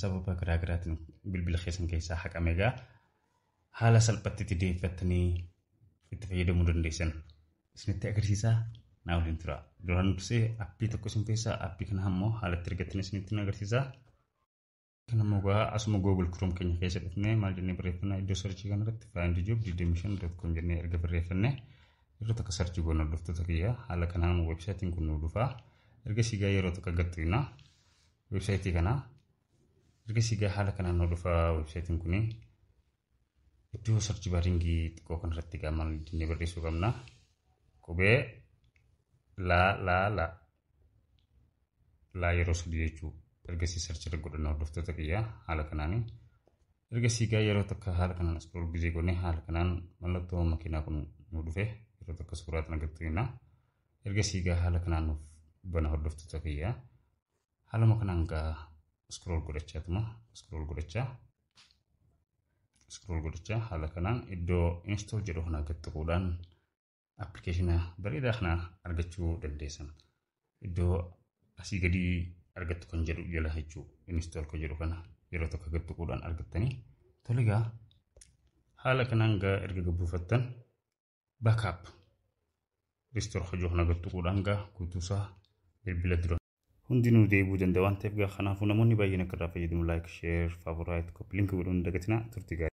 sababa garaagaraatiin bilbila keessan keessaa haqame egaa haala salphaatti itti itti fayyadamuu dandeessan isinitti agarsiisaa naa duraan dursee tokko isin keessaa appii kana ammoo haalatti argattan isinitti agarsiisaa kan ammoo gaa asuma keenya keessa dhufnee maal jennee barreeffannaa iddoo jennee erga barreeffannee yeroo tokko sarchii goona dhuftoota kiyya haala kanaan weebsaayitiin kun nu dhufaa erga sigaa yeroo tokko gattu innaa weebsaayitii kanaa Irga siga haala kanaan hordofaa websaayitiin kuni iddoo sarchi baringii xiqqoo kanarratti qaamaan dinni barreessuu qabna. Qubee laa laa laa laa yeroo sadi jechuu ergasii sarchirra godhanna hordoftoota kiyya haala kanaani. Ergasii gaa yeroo takka haala kanaan kana gizee goone haala kanaan mallattoo makiinaa kun nu dhufe yeroo takka suuraa kana gattuina. Ergasii gaa haala kanaan nuuf bana hordoftoota kia. haala makanaan gaa scroll godhachaatuma scroll godhachaa scroll godhachaa haala kanaan iddoo install jedhu kan kana gattaquudhaan appilikeeshina bareedaa dan argachuu dandeessan iddoo asii gadi argattu kan jedhu jala jechuu install kan jedhu kana yeroo tokko Hal argattanii ga haala kanaan gaa erga gabbuufattan baakaap ristoor hojii kana gattaquudhaan gaa guutuusaa bilbila dura hundinuu deebuu danda'a waan ta'eef gaafa kanaafuu namoonni baay'een akka irraa fayyadamu laayik sheer faaburaayit koppi linki godhuun dagatina turtii gaarii.